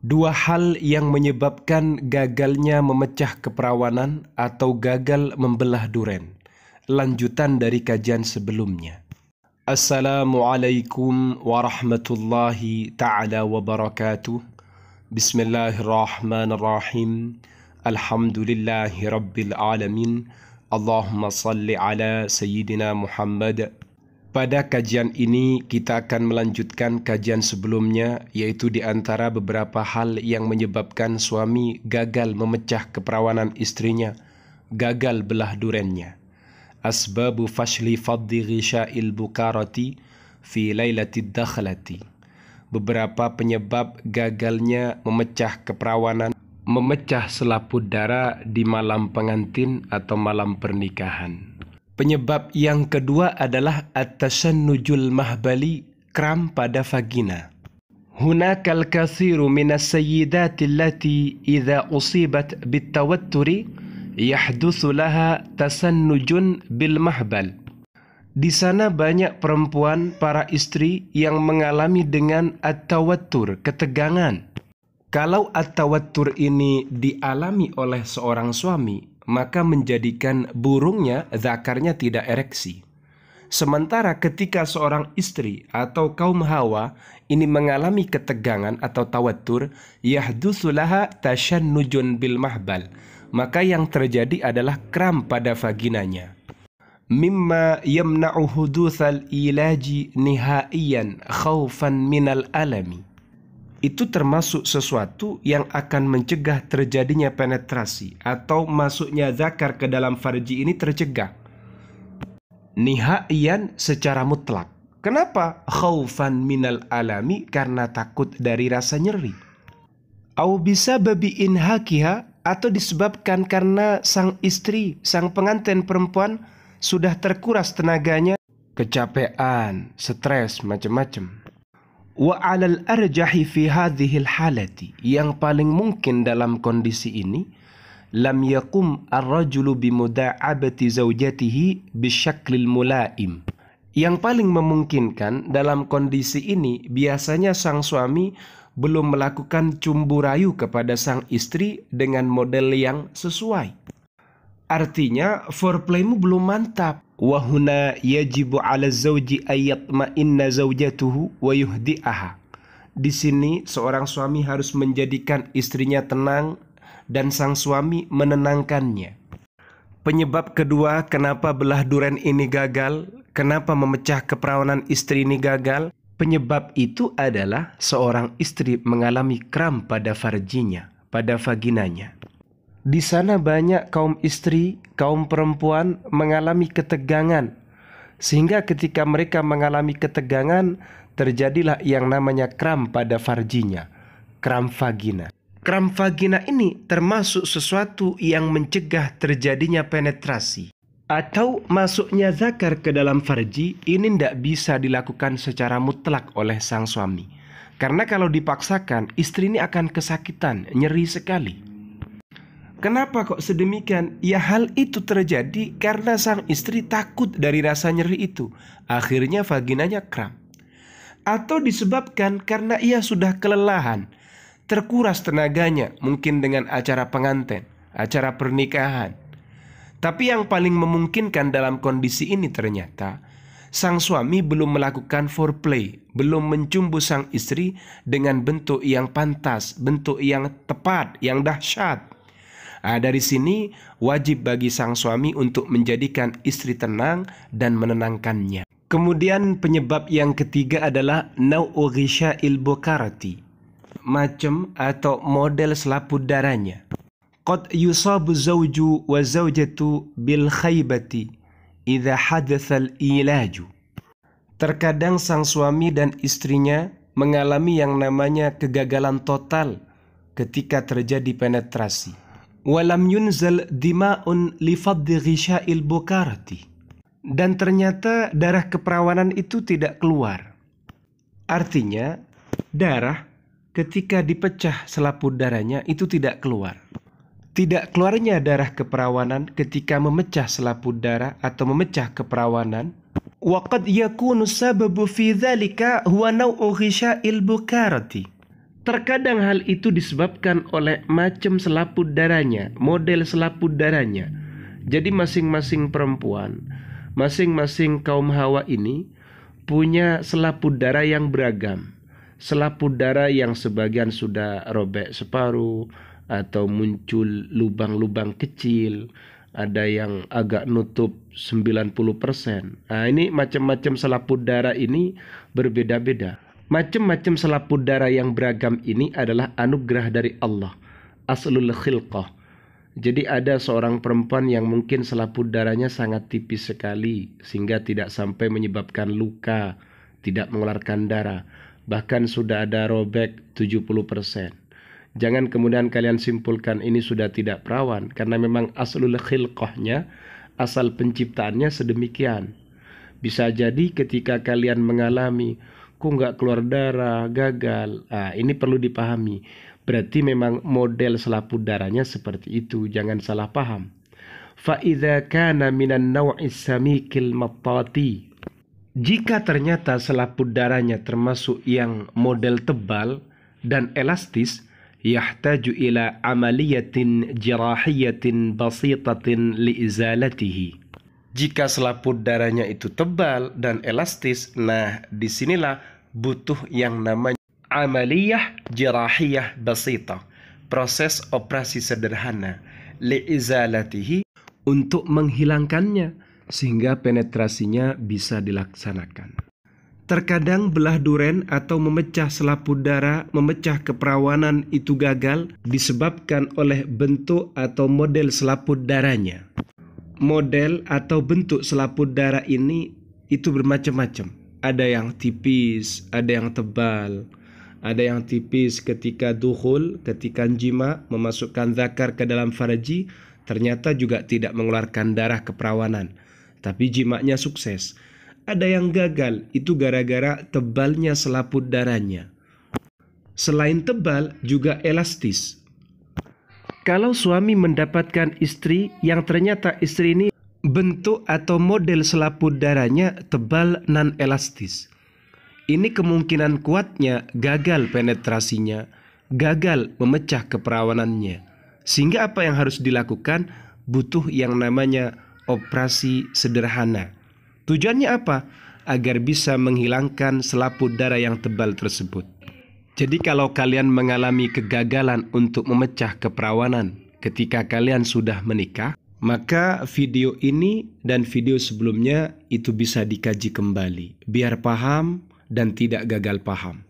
Dua hal yang menyebabkan gagalnya memecah keperawanan atau gagal membelah duren. Lanjutan dari kajian sebelumnya. Assalamualaikum warahmatullahi taala wabarakatuh. Bismillahirrahmanirrahim. Alhamdulillahi alamin. Allahumma salli ala sayyidina Muhammad pada kajian ini, kita akan melanjutkan kajian sebelumnya, yaitu di antara beberapa hal yang menyebabkan suami gagal memecah keperawanan istrinya, gagal belah durennya. Asbabu fashli faddi ghisha'il bukarati fi lailatid dakhlati. Beberapa penyebab gagalnya memecah keperawanan, memecah selaput darah di malam pengantin atau malam pernikahan. Penyebab yang kedua adalah atasan nujul mahbali, kram pada vagina. هناك الكثير من السيدات التي إذا أصيبت بالتوتر يحدث لها تسنج Di sana banyak perempuan para istri yang mengalami dengan at-tawattur, ketegangan. Kalau at-tawattur ini dialami oleh seorang suami, maka menjadikan burungnya zakarnya tidak ereksi. Sementara ketika seorang istri atau kaum hawa ini mengalami ketegangan atau tawatur, yahdusulaha tashannujun bil mahbal, maka yang terjadi adalah kram pada vaginanya. Mimma yamna'u huduthal ilaji nihaiyan khaufan minal alami itu termasuk sesuatu yang akan mencegah terjadinya penetrasi atau masuknya zakar ke dalam farji ini tercegah. Nihaian secara mutlak. Kenapa? Khaufan minal alami karena takut dari rasa nyeri. Au bisa babi inhakiha atau disebabkan karena sang istri, sang pengantin perempuan sudah terkuras tenaganya, kecapean, stres, macam-macam wa alal arjahi fi hadhihi halati yang paling mungkin dalam kondisi ini lam yakum ar-rajulu bimuda'abati zaujatihi syaklil mulaim yang paling memungkinkan dalam kondisi ini biasanya sang suami belum melakukan cumbu rayu kepada sang istri dengan model yang sesuai Artinya foreplaymu belum mantap. Wahuna yajibu ala zawji inna zawjatuhu wa yuhdi'aha. Di sini seorang suami harus menjadikan istrinya tenang dan sang suami menenangkannya. Penyebab kedua kenapa belah duren ini gagal, kenapa memecah keperawanan istri ini gagal, penyebab itu adalah seorang istri mengalami kram pada farjinya, pada vaginanya. Di sana banyak kaum istri, kaum perempuan mengalami ketegangan. Sehingga ketika mereka mengalami ketegangan, terjadilah yang namanya kram pada farjinya, kram vagina. Kram vagina ini termasuk sesuatu yang mencegah terjadinya penetrasi atau masuknya zakar ke dalam farji ini tidak bisa dilakukan secara mutlak oleh sang suami. Karena kalau dipaksakan, istri ini akan kesakitan, nyeri sekali. Kenapa kok sedemikian? Ya hal itu terjadi karena sang istri takut dari rasa nyeri itu. Akhirnya vaginanya kram. Atau disebabkan karena ia sudah kelelahan, terkuras tenaganya mungkin dengan acara pengantin, acara pernikahan. Tapi yang paling memungkinkan dalam kondisi ini ternyata sang suami belum melakukan foreplay, belum mencumbu sang istri dengan bentuk yang pantas, bentuk yang tepat, yang dahsyat. Nah, dari sini wajib bagi sang suami untuk menjadikan istri tenang dan menenangkannya. Kemudian penyebab yang ketiga adalah nau'u ghisya'il bukarati. Macam atau model selaput darahnya. Qad yusabu zawju wa zawjatu bil khaybati idha hadathal ilaju. Terkadang sang suami dan istrinya mengalami yang namanya kegagalan total ketika terjadi penetrasi walam yunzal dima'un bukarati. Dan ternyata darah keperawanan itu tidak keluar. Artinya, darah ketika dipecah selaput darahnya itu tidak keluar. Tidak keluarnya darah keperawanan ketika memecah selaput darah atau memecah keperawanan وقد يكون السبب في ذلك هو نوع غشاء Terkadang hal itu disebabkan oleh macam selaput darahnya, model selaput darahnya. Jadi masing-masing perempuan, masing-masing kaum Hawa ini punya selaput darah yang beragam. Selaput darah yang sebagian sudah robek separuh atau muncul lubang-lubang kecil, ada yang agak nutup 90%. Nah, ini macam-macam selaput darah ini berbeda-beda. Macam-macam selaput darah yang beragam ini adalah anugerah dari Allah. Aslul khilqah. Jadi ada seorang perempuan yang mungkin selaput darahnya sangat tipis sekali sehingga tidak sampai menyebabkan luka, tidak mengeluarkan darah, bahkan sudah ada robek 70%. Jangan kemudian kalian simpulkan ini sudah tidak perawan karena memang aslul khilqahnya asal penciptaannya sedemikian. Bisa jadi ketika kalian mengalami kok nggak keluar darah, gagal. Nah, ini perlu dipahami. Berarti memang model selaput darahnya seperti itu, jangan salah paham. Fa'idha kana minan naw'is samikil matati. Jika ternyata selaput darahnya termasuk yang model tebal dan elastis, yahtaju ila amaliyatin jirahiyatin basitatin liizalatihi jika selaput darahnya itu tebal dan elastis, nah disinilah butuh yang namanya amaliyah jerahiyah basita, proses operasi sederhana liizalatihi untuk menghilangkannya sehingga penetrasinya bisa dilaksanakan. Terkadang belah duren atau memecah selaput darah, memecah keperawanan itu gagal disebabkan oleh bentuk atau model selaput darahnya model atau bentuk selaput darah ini itu bermacam-macam. Ada yang tipis, ada yang tebal, ada yang tipis ketika duhul, ketika jima memasukkan zakar ke dalam faraji, ternyata juga tidak mengeluarkan darah keperawanan. Tapi jimaknya sukses. Ada yang gagal, itu gara-gara tebalnya selaput darahnya. Selain tebal, juga elastis. Kalau suami mendapatkan istri yang ternyata istri ini bentuk atau model selaput darahnya tebal nan elastis. Ini kemungkinan kuatnya gagal penetrasinya, gagal memecah keperawanannya. Sehingga apa yang harus dilakukan butuh yang namanya operasi sederhana. Tujuannya apa? Agar bisa menghilangkan selaput darah yang tebal tersebut. Jadi kalau kalian mengalami kegagalan untuk memecah keperawanan ketika kalian sudah menikah, maka video ini dan video sebelumnya itu bisa dikaji kembali biar paham dan tidak gagal paham.